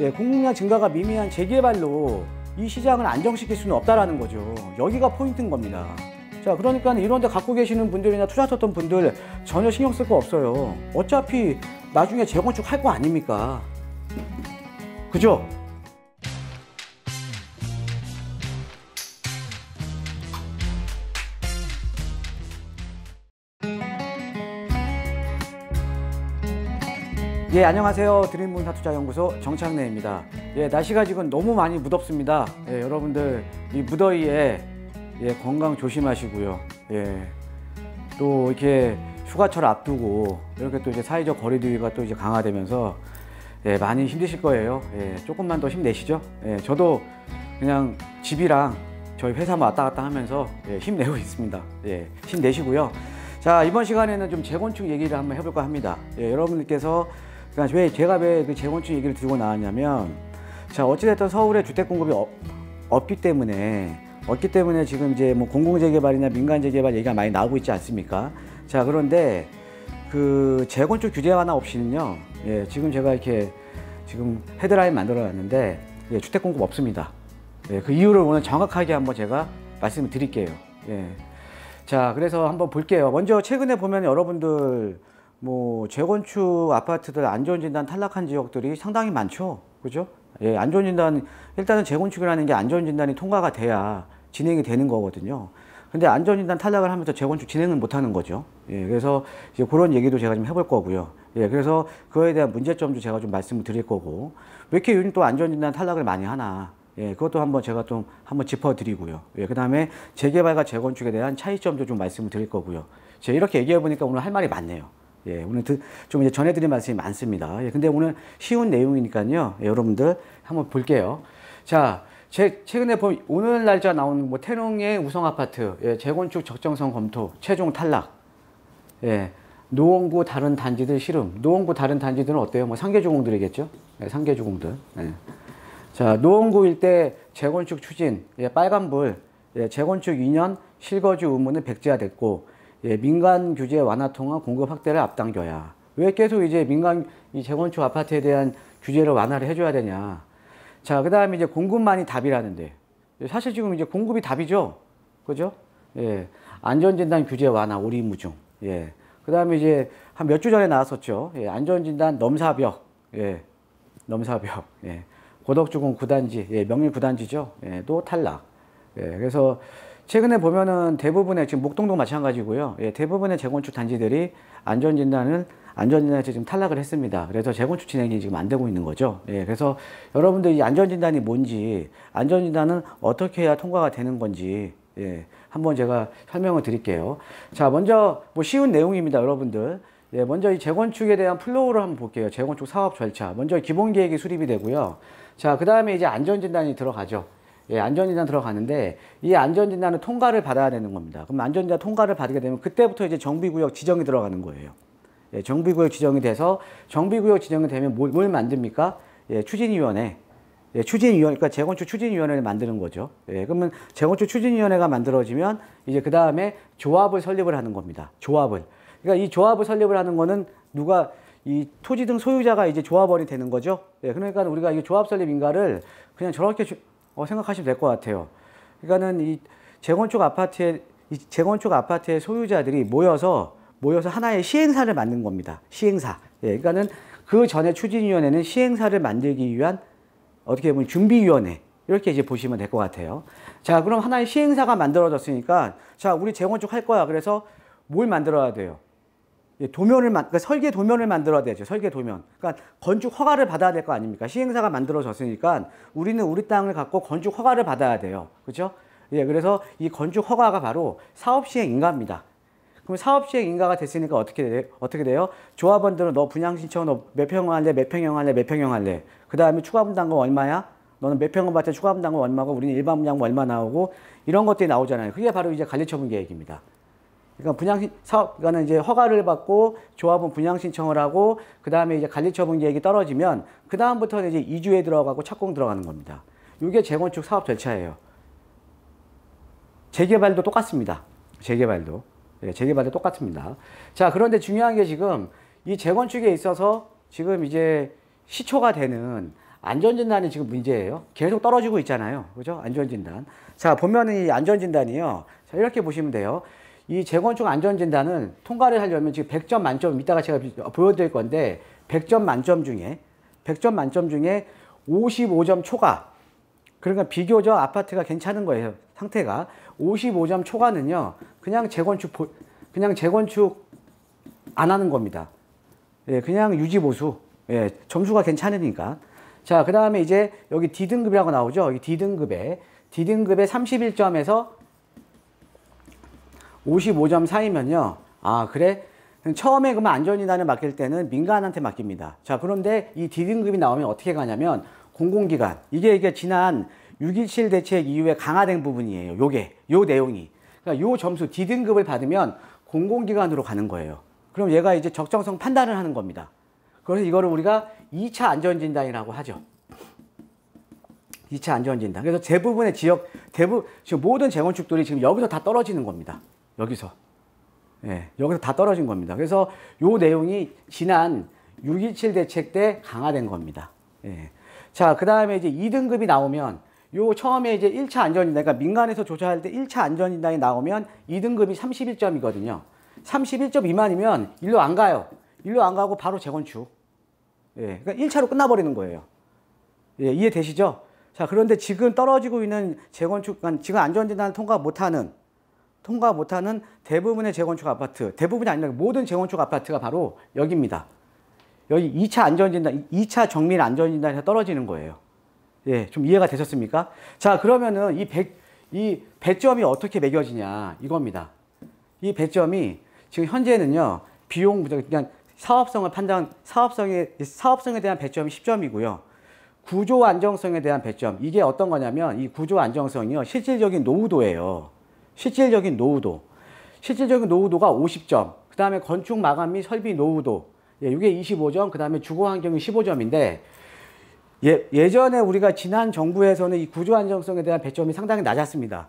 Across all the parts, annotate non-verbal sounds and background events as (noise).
예, 공급량 증가가 미미한 재개발로 이 시장을 안정시킬 수는 없다라는 거죠. 여기가 포인트인 겁니다. 자, 그러니까 이런 데 갖고 계시는 분들이나 투자하셨던 분들 전혀 신경 쓸 거 없어요. 어차피 나중에 재건축 할 거 아닙니까? 그죠? 예, 안녕하세요. 드림문사투자연구소 정창래입니다. 예, 날씨가 지금 너무 많이 무덥습니다. 예, 여러분들 이 무더위에 예, 건강 조심하시고요. 예. 또 이렇게 휴가철 앞두고 이렇게 또 이제 사회적 거리두기가 또 이제 강화되면서 예, 많이 힘드실 거예요. 예, 조금만 더 힘내시죠. 예, 저도 그냥 집이랑 저희 회사만 왔다 갔다 하면서 예, 힘내고 (laughs) 있습니다. 예, 힘내시고요. 자, 이번 시간에는 좀 재건축 얘기를 한번 해볼까 합니다. 예, 여러분들께서 그러니까 왜 제가 왜 그 재건축 얘기를 들고 나왔냐면 자 어찌됐든 서울에 주택 공급이 어, 없기 때문에 없기 때문에 지금 이제 뭐 공공 재개발이나 민간 재개발 얘기가 많이 나오고 있지 않습니까? 자 그런데 그 재건축 규제 하나 없이는요. 예, 지금 제가 이렇게 지금 헤드라인 만들어놨는데 예, 주택 공급 없습니다. 예, 그 이유를 오늘 정확하게 한번 제가 말씀을 드릴게요. 예. 자, 그래서 한번 볼게요. 먼저 최근에 보면 여러분들 뭐 재건축 아파트들 안전진단 탈락한 지역들이 상당히 많죠. 그죠? 예, 안전진단 일단은 재건축이라는 게 안전진단이 통과가 돼야 진행이 되는 거거든요. 근데 안전진단 탈락을 하면서 재건축 진행은 못 하는 거죠. 예, 그래서 이제 그런 얘기도 제가 좀 해볼 거고요. 예, 그래서 그거에 대한 문제점도 제가 좀 말씀을 드릴 거고. 왜 이렇게 요즘 또 안전진단 탈락을 많이 하나. 예, 그것도 한번 제가 좀 한번 짚어드리고요. 예, 그 다음에 재개발과 재건축에 대한 차이점도 좀 말씀을 드릴 거고요. 제가 이렇게 얘기해보니까 오늘 할 말이 많네요. 예, 오늘 드, 좀 이제 전해드린 말씀이 많습니다. 예, 근데 오늘 쉬운 내용이니까요. 예, 여러분들 한번 볼게요. 자, 제, 최근에 보면 오늘 날짜 나온 뭐 태릉의 우성 아파트, 예, 재건축 적정성 검토, 최종 탈락. 예, 노원구 다른 단지들 실음. 노원구 다른 단지들은 어때요? 뭐 상계조공들이겠죠? 예, 상계조공들. 예. 자, 노원구 일대 재건축 추진, 예, 빨간불, 예, 재건축 2년 실거주 의무는 백제화됐고 예, 민간 규제 완화 통화 공급 확대를 앞당겨야 왜 계속 이제 민간 이 재건축 아파트에 대한 규제를 완화를 해줘야 되냐 자 그다음에 이제 공급만이 답이라는데 사실 지금 이제 공급이 답이죠 그죠 예 안전진단 규제 완화 우리무중예 그다음에 이제 한 몇 주 전에 나왔었죠 예 안전진단 넘사벽 예 넘사벽 예 고덕주공 구단지 예 명일 구단지죠 예 또 탈락 예 그래서 최근에 보면은 대부분의 지금 목동도 마찬가지고요. 예, 대부분의 재건축 단지들이 안전진단을 안전진단에서 지금 탈락을 했습니다. 그래서 재건축 진행이 지금 안 되고 있는 거죠. 예, 그래서 여러분들이 안전진단이 뭔지, 안전진단은 어떻게 해야 통과가 되는 건지, 예, 한번 제가 설명을 드릴게요. 자, 먼저 뭐 쉬운 내용입니다, 여러분들. 예, 먼저 이 재건축에 대한 플로우를 한번 볼게요. 재건축 사업 절차. 먼저 기본 계획이 수립이 되고요. 자, 그 다음에 이제 안전진단이 들어가죠. 예, 안전진단 들어가는데 이 안전진단은 통과를 받아야 되는 겁니다. 그럼 안전진단 통과를 받게 되면 그때부터 이제 정비구역 지정이 들어가는 거예요. 예, 정비구역 지정이 돼서 정비구역 지정이 되면 뭘, 뭘 만듭니까? 예, 추진위원회. 예, 추진위원, 그러니까 재건축 추진위원회를 만드는 거죠. 예, 그러면 재건축 추진위원회가 만들어지면 이제 그 다음에 조합을 설립을 하는 겁니다. 조합을. 그러니까 이 조합을 설립을 하는 거는 누가 이 토지 등 소유자가 이제 조합원이 되는 거죠. 예, 그러니까 우리가 이 조합 설립 인가를 그냥 저렇게 어, 생각하시면 될 것 같아요. 그러니까는 이 재건축 아파트의 이 재건축 아파트의 소유자들이 모여서 모여서 하나의 시행사를 만든 겁니다. 시행사. 예, 그러니까는 그 전에 추진위원회는 시행사를 만들기 위한 어떻게 보면 준비위원회 이렇게 이제 보시면 될 것 같아요. 자, 그럼 하나의 시행사가 만들어졌으니까 자, 우리 재건축 할 거야. 그래서 뭘 만들어야 돼요? 예, 도면을 만, 그러니까 설계 도면을 만들어야 되죠. 설계 도면. 그러니까 건축 허가를 받아야 될 거 아닙니까? 시행사가 만들어졌으니까 우리는 우리 땅을 갖고 건축 허가를 받아야 돼요. 그렇죠? 예, 그래서 이 건축 허가가 바로 사업 시행 인가입니다. 그럼 사업 시행 인가가 됐으니까 어떻게 돼, 어떻게 돼요? 조합원들은 너 분양 신청 너몇평형 할래? 몇 평형 할래? 몇 평형 할래? 그다음에 추가 분담금 얼마야? 너는 몇평형 받자 추가 분담금 얼마고 우리는 일반 분양금 얼마 나오고 이런 것들이 나오잖아요. 그게 바로 이제 관리처분 계획입니다. 그러니까 분양 사업 그러는 이제 허가를 받고 조합은 분양 신청을 하고 그다음에 이제 관리 처분 계획이 떨어지면 그다음부터는 이제 이주에 들어가고 착공 들어가는 겁니다. 이게 재건축 사업 절차예요. 재개발도 똑같습니다. 재개발도. 예, 재개발도 똑같습니다. 자, 그런데 중요한 게 지금 이 재건축에 있어서 지금 이제 시초가 되는 안전진단이 지금 문제예요. 계속 떨어지고 있잖아요. 그죠? 안전진단. 자, 보면은 이 안전진단이요. 자, 이렇게 보시면 돼요. 이 재건축 안전진단은 통과를 하려면 지금 100점 만점 이따가 제가 보여드릴 건데 100점 만점 중에 100점 만점 중에 55점 초과 그러니까 비교적 아파트가 괜찮은 거예요 상태가 55점 초과는요 그냥 재건축 그냥 재건축 안 하는 겁니다 예, 그냥 유지보수 예, 점수가 괜찮으니까 자그 다음에 이제 여기 D등급이라고 나오죠 이 D등급에 D등급에 31점에서 55점 사이면요. 아 그래? 처음에 그러면 안전진단을 맡길 때는 민간한테 맡깁니다. 자 그런데 이 D등급이 나오면 어떻게 가냐면 공공기관 이게 이게 지난 6.27 대책 이후에 강화된 부분이에요. 요게 요 내용이 그러니까 요 점수 D등급을 받으면 공공기관으로 가는 거예요. 그럼 얘가 이제 적정성 판단을 하는 겁니다. 그래서 이거를 우리가 2차 안전진단이라고 하죠. 2차 안전진단. 그래서 대부분의 지역, 대부, 지금 모든 재건축들이 지금 여기서 다 떨어지는 겁니다. 여기서. 예, 여기서 다 떨어진 겁니다. 그래서 요 내용이 지난 6.27 대책 때 강화된 겁니다. 예. 자, 그 다음에 이제 2등급이 나오면 요 처음에 이제 1차 안전인단 그러니까 민간에서 조사할 때 1차 안전인단이 나오면 2등급이 31점이거든요. 31점 미만이면 일로 안 가요. 일로 안 가고 바로 재건축. 예, 그러니까 1차로 끝나버리는 거예요. 예, 이해되시죠? 자, 그런데 지금 떨어지고 있는 재건축, 그러니까 지금 안전진단 을 통과 못하는 통과 못하는 대부분의 재건축 아파트, 대부분이 아니라 모든 재건축 아파트가 바로 여기입니다. 여기 2차 안전진단, 2차 정밀 안전진단에서 떨어지는 거예요. 예, 좀 이해가 되셨습니까? 자, 그러면은 이1이 배점이 어떻게 매겨지냐, 이겁니다. 이 배점이 지금 현재는요, 비용, 그냥 그러니까 사업성을 판단, 사업성에, 사업성에 대한 배점이 10점이고요. 구조 안정성에 대한 배점, 이게 어떤 거냐면 이 구조 안정성이요, 실질적인 노후도예요. 실질적인 노후도. 실질적인 노후도가 50점. 그 다음에 건축 마감 및 설비 노후도. 예, 이게 25점. 그 다음에 주거 환경이 15점인데 예, 예전에 우리가 지난 정부에서는 이 구조 안정성에 대한 배점이 상당히 낮았습니다.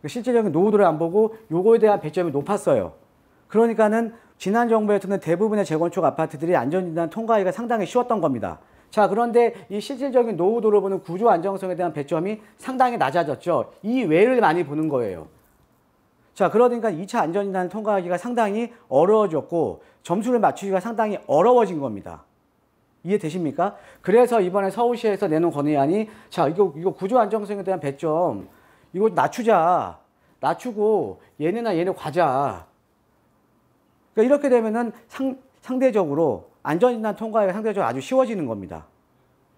그러니까 실질적인 노후도를 안 보고 요거에 대한 배점이 높았어요. 그러니까는 지난 정부에서는 대부분의 재건축 아파트들이 안전진단 통과하기가 상당히 쉬웠던 겁니다. 자 그런데 이 실질적인 노후도를 보는 구조 안정성에 대한 배점이 상당히 낮아졌죠. 이 외를 많이 보는 거예요. 자 그러니까 2차 안전진단을 통과하기가 상당히 어려워졌고 점수를 맞추기가 상당히 어려워진 겁니다. 이해되십니까? 그래서 이번에 서울시에서 내놓은 건의안이 자 이거 이거 구조 안정성에 대한 배점 이거 낮추자 낮추고 얘네나 얘네 과자 그러니까 이렇게 되면은 상, 상대적으로 안전진단 통과가 상대적으로 아주 쉬워지는 겁니다.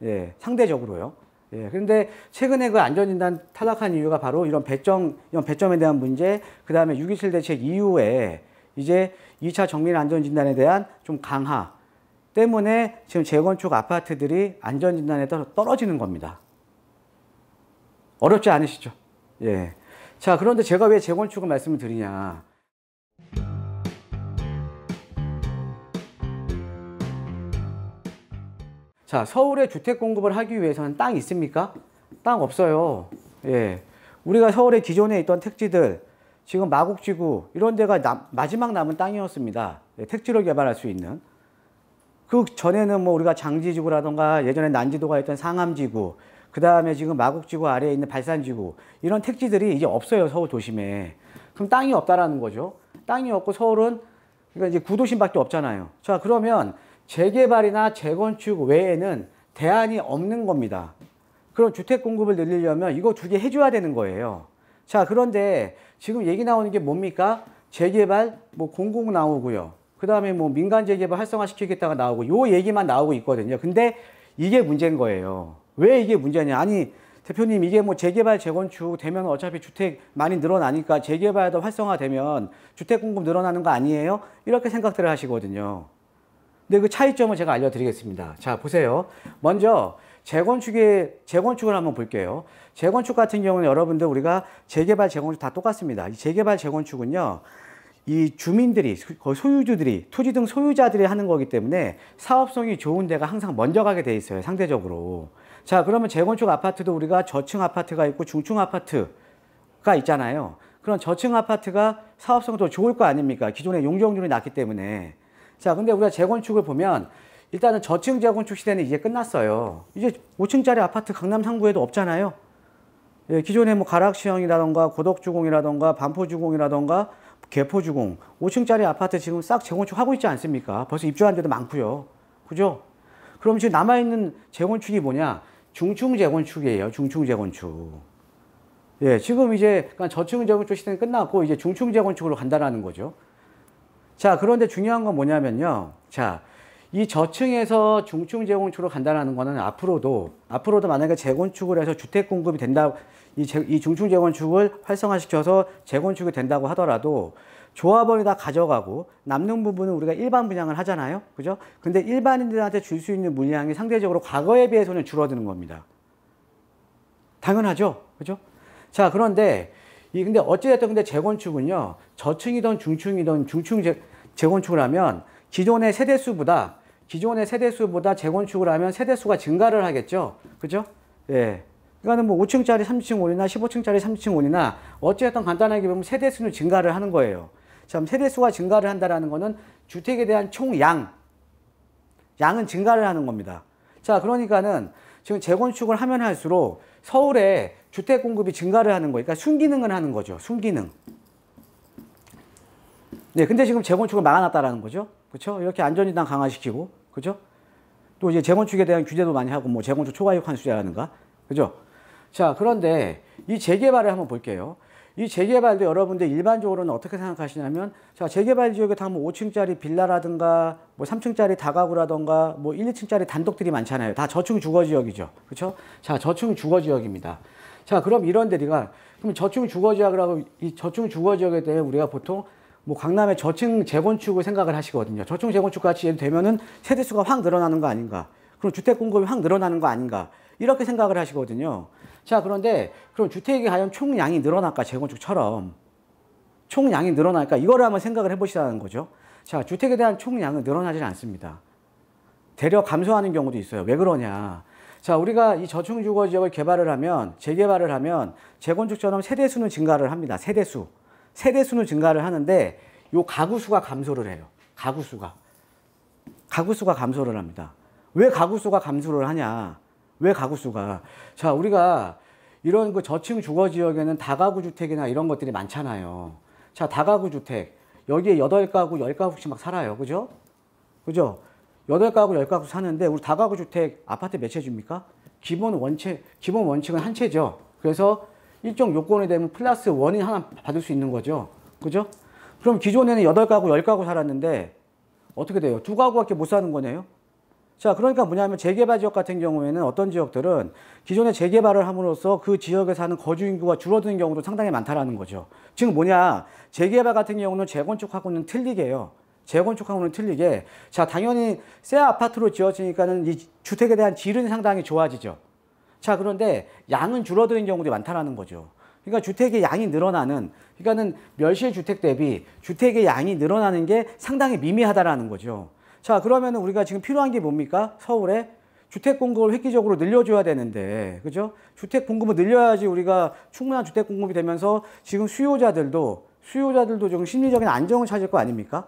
예, 상대적으로요. 예, 그런데 최근에 그 안전진단 탈락한 이유가 바로 이런 배점, 이런 배점에 대한 문제, 그 다음에 6.27 대책 이후에 이제 2차 정밀 안전진단에 대한 좀 강화 때문에 지금 재건축 아파트들이 안전진단에 떨어지는 겁니다. 어렵지 않으시죠? 예. 자, 그런데 제가 왜 재건축을 말씀을 드리냐. 자, 서울에 주택 공급을 하기 위해서는 땅 있습니까? 땅 없어요. 예. 우리가 서울에 기존에 있던 택지들, 지금 마곡지구 이런 데가 남, 마지막 남은 땅이었습니다. 예, 택지로 개발할 수 있는. 그 전에는 뭐 우리가 장지지구라던가 예전에 난지도가 있던 상암지구, 그 다음에 지금 마곡지구 아래에 있는 발산지구 이런 택지들이 이제 없어요 서울 도심에. 그럼 땅이 없다라는 거죠. 땅이 없고 서울은 그러니까 이제 구도심밖에 없잖아요. 자 그러면 재개발이나 재건축 외에는 대안이 없는 겁니다. 그럼 주택 공급을 늘리려면 이거 두 개 해줘야 되는 거예요. 자 그런데 지금 얘기 나오는 게 뭡니까? 재개발 뭐 공공 나오고요. 그 다음에 뭐 민간 재개발 활성화시키겠다가 나오고 요 얘기만 나오고 있거든요. 근데 이게 문제인 거예요. 왜 이게 문제냐? 아니 대표님 이게 뭐 재개발 재건축 되면 어차피 주택 많이 늘어나니까 재개발도 활성화되면 주택 공급 늘어나는 거 아니에요? 이렇게 생각들을 하시거든요. 근데 그 차이점을 제가 알려드리겠습니다. 자, 보세요. 먼저 재건축의 재건축을 한번 볼게요. 재건축 같은 경우는 여러분들 우리가 재개발, 재건축 다 똑같습니다. 이 재개발, 재건축은요. 이 주민들이 그 소유주들이 토지 등 소유자들이 하는 거기 때문에 사업성이 좋은 데가 항상 먼저 가게 돼 있어요 상대적으로 자 그러면 재건축 아파트도 우리가 저층 아파트가 있고 중층 아파트가 있잖아요 그런 저층 아파트가 사업성이 더 좋을 거 아닙니까 기존의 용적률이 낮기 때문에 자, 근데 우리가 재건축을 보면 일단은 저층 재건축 시대는 이제 끝났어요. 이제 5층짜리 아파트 강남 3구에도 없잖아요. 예, 기존에 뭐 가락시형이라던가 고덕주공이라던가 반포주공이라던가 개포주공 5층짜리 아파트 지금 싹 재건축하고 있지 않습니까? 벌써 입주한 데도 많고요. 그죠? 그럼 지금 남아있는 재건축이 뭐냐? 중층 재건축이에요. 중층 재건축. 예, 지금 이제 그러니까 저층 재건축 시대는 끝났고 이제 중층 재건축으로 간다라는 거죠. 자, 그런데 중요한 건 뭐냐면요. 자, 이 저층에서 중층 재건축으로 간다는 거는 앞으로도 앞으로도 만약에 재건축을 해서 주택 공급이 된다 이, 이 중층 재건축을 활성화시켜서 재건축이 된다고 하더라도 조합원이 다 가져가고 남는 부분은 우리가 일반 분양을 하잖아요. 그죠? 근데 일반인들한테 줄 수 있는 물량이 상대적으로 과거에 비해서는 줄어드는 겁니다. 당연하죠. 그죠? 자, 그런데 이 근데 어찌됐든 근데 재건축은요 저층이든 중층이든 중층 재, 재건축을 하면 기존의 세대수보다 기존의 세대수보다 재건축을 하면 세대수가 증가를 하겠죠. 그죠? 예. 그러니까는 뭐 5층짜리 3층 원이나 15층짜리 3층 원이나 어찌됐든 간단하게 보면 세대수는 증가를 하는 거예요. 참 세대수가 증가를 한다라는 거는 주택에 대한 총 양 양은 증가를 하는 겁니다. 자, 그러니까는 지금 재건축을 하면 할수록 서울에 주택 공급이 증가를 하는 거니까 그러니까 순기능을 하는 거죠. 순기능. 네, 근데 지금 재건축을 막아놨다라는 거죠. 그렇죠? 이렇게 안전진단 강화시키고, 그렇죠? 또 이제 재건축에 대한 규제도 많이 하고, 뭐 재건축 초과유익수제라는가 그죠? 자, 그런데 이 재개발을 한번 볼게요. 이 재개발도 여러분들 일반적으로는 어떻게 생각하시냐면, 자, 재개발 지역에 다 뭐 5층짜리 빌라라든가, 뭐 3층짜리 다가구라든가, 뭐 1, 2층짜리 단독들이 많잖아요. 다 저층 주거 지역이죠. 그렇죠? 자, 저층 주거 지역입니다. 자, 그럼 이런 데가 그럼 저층 주거 지역이라고 이 저층 주거 지역에 대해 우리가 보통 뭐 강남의 저층 재건축을 생각을 하시거든요. 저층 재건축 같이 되면은 세대 수가 확 늘어나는 거 아닌가? 그럼 주택 공급이 확 늘어나는 거 아닌가? 이렇게 생각을 하시거든요. 자, 그런데 그럼 주택이 과연 총량이 늘어날까? 재건축처럼 총량이 늘어날까? 이거를 한번 생각을 해 보시라는 거죠. 자, 주택에 대한 총량은 늘어나지 않습니다. 대려 감소하는 경우도 있어요. 왜 그러냐? 자, 우리가 이 저층 주거 지역을 개발을 하면, 재개발을 하면, 재건축처럼 세대수는 증가를 합니다. 세대수. 세대수는 증가를 하는데, 요 가구수가 감소를 해요. 가구수가. 가구수가 감소를 합니다. 왜 가구수가 감소를 하냐? 왜 가구수가? 자, 우리가 이런 그 저층 주거 지역에는 다가구 주택이나 이런 것들이 많잖아요. 자, 다가구 주택. 여기에 8가구, 10가구씩 막 살아요. 그죠? 그죠? 여덟 가구열가구 사는데 우리 다가구 주택 아파트 몇 채 줍니까? 기본 원체, 기본 원칙은 한 채죠. 그래서 일정 요건이 되면 플러스 원인 하나 받을 수 있는 거죠. 그죠? 그럼 기존에는 여덟 가구열가구 살았는데 어떻게 돼요? 두 가구밖에 못 사는 거네요. 자, 그러니까 뭐냐면 재개발 지역 같은 경우에는 어떤 지역들은 기존에 재개발을 함으로써 그 지역에 사는 거주 인구가 줄어드는 경우도 상당히 많다라는 거죠. 지금 뭐냐, 재개발 같은 경우는 재건축하고는 틀리게요. 재건축하고는 틀리게 자 당연히 새 아파트로 지어지니까는 이 주택에 대한 질은 상당히 좋아지죠. 자 그런데 양은 줄어드는 경우도 많다라는 거죠. 그러니까 주택의 양이 늘어나는 그러니까는 멸실 주택 대비 주택의 양이 늘어나는 게 상당히 미미하다라는 거죠. 자 그러면 은 우리가 지금 필요한 게 뭡니까? 서울에 주택 공급을 획기적으로 늘려줘야 되는데 그죠? 주택 공급을 늘려야지 우리가 충분한 주택 공급이 되면서 지금 수요자들도 수요자들도 좀 심리적인 안정을 찾을 거 아닙니까?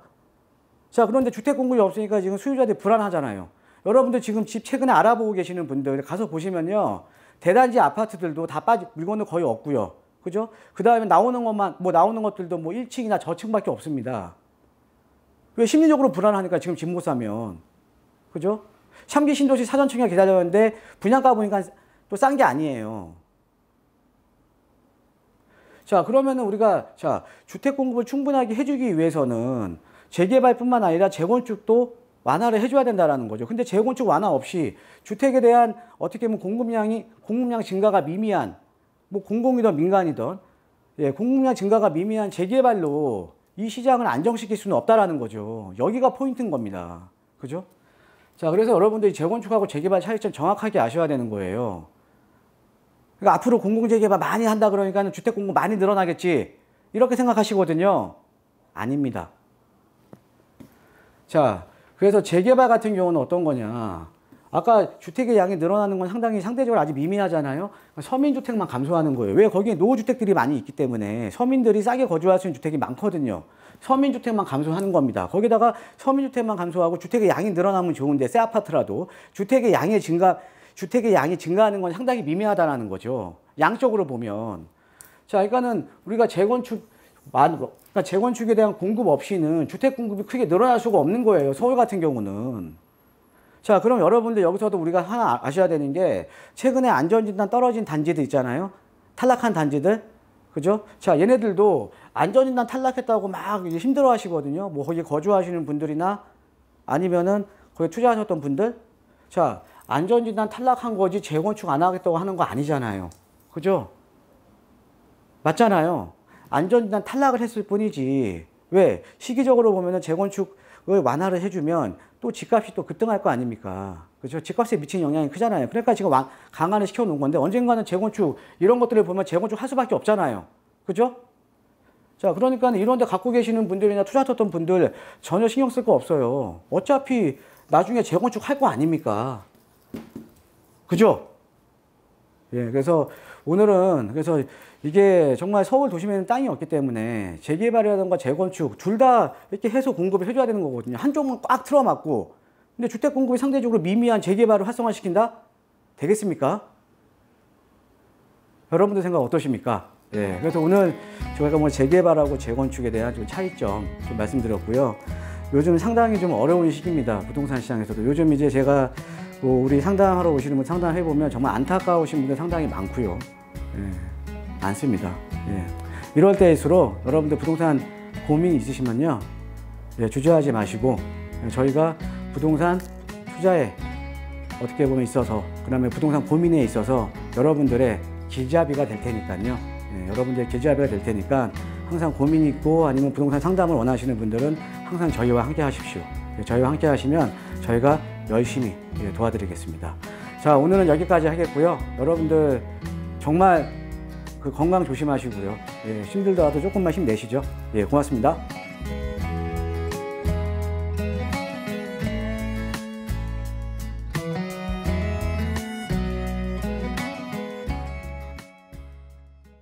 자 그런데 주택 공급이 없으니까 지금 수요자들이 불안하잖아요. 여러분들 지금 집 최근에 알아보고 계시는 분들 가서 보시면요. 대단지 아파트들도 다 빠지 물건은 거의 없고요. 그죠? 그 다음에 나오는 것만 뭐 나오는 것들도 뭐 1층이나 저층밖에 없습니다. 왜 심리적으로 불안하니까 지금 집 못 사면 그죠? 참기 신도시 사전청약 기다렸는데 분양가 보니까 또 싼 게 아니에요. 자 그러면은 우리가 자 주택 공급을 충분하게 해주기 위해서는 재개발뿐만 아니라 재건축도 완화를 해줘야 된다는 거죠. 근데 재건축 완화 없이 주택에 대한 어떻게 보면 공급량이 공급량 증가가 미미한 뭐 공공이든 민간이든 예, 공급량 증가가 미미한 재개발로 이 시장을 안정시킬 수는 없다라는 거죠. 여기가 포인트인 겁니다. 그죠? 자, 그래서 여러분들이 재건축하고 재개발 차이점 정확하게 아셔야 되는 거예요. 그러니까 앞으로 공공재개발 많이 한다 그러니까 주택 공급 많이 늘어나겠지. 이렇게 생각하시거든요. 아닙니다. 자, 그래서 재개발 같은 경우는 어떤 거냐. 아까 주택의 양이 늘어나는 건 상당히 상대적으로 아직 미미하잖아요. 서민주택만 감소하는 거예요. 왜? 거기에 노후주택들이 많이 있기 때문에 서민들이 싸게 거주할 수 있는 주택이 많거든요. 서민주택만 감소하는 겁니다. 거기다가 서민주택만 감소하고 주택의 양이 늘어나면 좋은데 새 아파트라도 주택의 양의 증가, 주택의 양이 증가하는 건 상당히 미미하다는 거죠. 양적으로 보면. 자, 그러니까는 우리가 재건축, 그러니까 재건축에 대한 공급 없이는 주택 공급이 크게 늘어날 수가 없는 거예요. 서울 같은 경우는. 자, 그럼 여러분들 여기서도 우리가 하나 아, 아셔야 되는 게 최근에 안전진단 떨어진 단지들 있잖아요. 탈락한 단지들. 그죠? 자, 얘네들도 안전진단 탈락했다고 막 힘들어 하시거든요. 뭐 거기 거주하시는 분들이나 아니면은 거기 투자하셨던 분들. 자, 안전진단 탈락한 거지 재건축 안 하겠다고 하는 거 아니잖아요. 그죠? 맞잖아요. 안전진단 탈락을 했을 뿐이지 왜 시기적으로 보면 재건축을 완화를 해주면 또 집값이 또 급등할 거 아닙니까? 그렇죠? 집값에 미친 영향이 크잖아요. 그러니까 지금 강화를 시켜놓은 건데 언젠가는 재건축 이런 것들을 보면 재건축 할 수밖에 없잖아요. 그죠? 자, 그러니까 이런 데 갖고 계시는 분들이나 투자했던 분들 전혀 신경 쓸 거 없어요. 어차피 나중에 재건축 할 거 아닙니까? 그죠? 예, 그래서 오늘은 그래서 이게 정말 서울 도심에는 땅이 없기 때문에 재개발이라든가 재건축 둘 다 이렇게 해소 공급을 해줘야 되는 거거든요. 한쪽만 꽉틀어맞고 근데 주택 공급이 상대적으로 미미한 재개발을 활성화시킨다? 되겠습니까? 여러분들 생각 어떠십니까? 예, 그래서 오늘 저희가 뭐 재개발하고 재건축에 대한 좀 차이점 좀 말씀드렸고요. 요즘 상당히 좀 어려운 시기입니다. 부동산 시장에서도. 요즘 이제 제가 뭐 우리 상담하러 오시는 분 상담해 보면 정말 안타까우신 분들 상당히 많고요. 예, 많습니다. 예. 이럴 때일수록 여러분들 부동산 고민 있으시면요. 예, 주저하지 마시고 예, 저희가 부동산 투자에 어떻게 보면 있어서 그다음에 부동산 고민에 있어서 여러분들의 길잡이가 될 테니까요. 예, 여러분들의 길잡이가 될 테니까 항상 고민 있고 아니면 부동산 상담을 원하시는 분들은 항상 저희와 함께 하십시오. 예, 저희와 함께 하시면 저희가 열심히 예, 도와드리겠습니다. 자, 오늘은 여기까지 하겠고요. 여러분들 정말 그 건강 조심하시고요. 예, 힘들더라도 조금만 힘내시죠. 예, 고맙습니다.